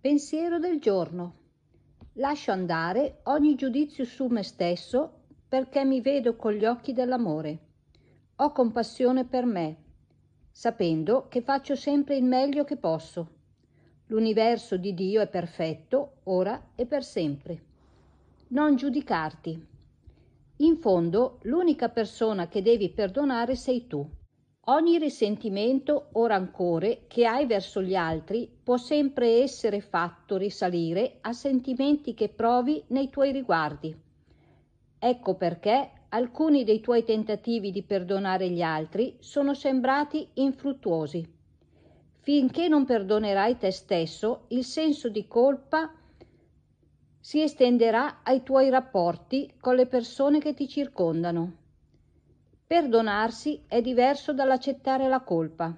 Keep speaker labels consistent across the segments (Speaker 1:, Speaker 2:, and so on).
Speaker 1: Pensiero del giorno. Lascio andare ogni giudizio su me stesso perché mi vedo con gli occhi dell'amore. Ho compassione per me, sapendo che faccio sempre il meglio che posso. L'universo di Dio è perfetto, ora e per sempre. Non giudicarti. In fondo, l'unica persona che devi perdonare sei tu. Ogni risentimento o rancore che hai verso gli altri può sempre essere fatto risalire a sentimenti che provi nei tuoi riguardi. Ecco perché alcuni dei tuoi tentativi di perdonare gli altri sono sembrati infruttuosi. Finché non perdonerai te stesso, il senso di colpa si estenderà ai tuoi rapporti con le persone che ti circondano. Perdonarsi è diverso dall'accettare la colpa.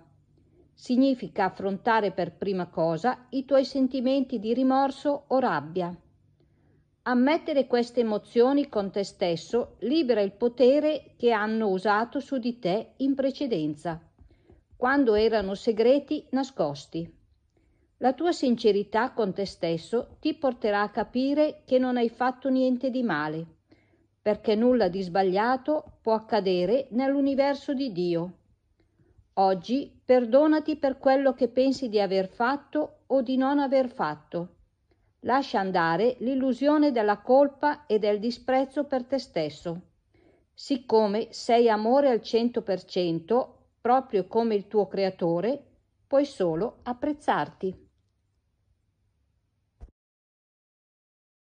Speaker 1: Significa affrontare per prima cosa i tuoi sentimenti di rimorso o rabbia. Ammettere queste emozioni con te stesso libera il potere che hanno usato su di te in precedenza, quando erano segreti nascosti. La tua sincerità con te stesso ti porterà a capire che non hai fatto niente di male perché nulla di sbagliato può accadere nell'universo di Dio. Oggi perdonati per quello che pensi di aver fatto o di non aver fatto. Lascia andare l'illusione della colpa e del disprezzo per te stesso. Siccome sei amore al 100%, proprio come il tuo creatore, puoi solo apprezzarti.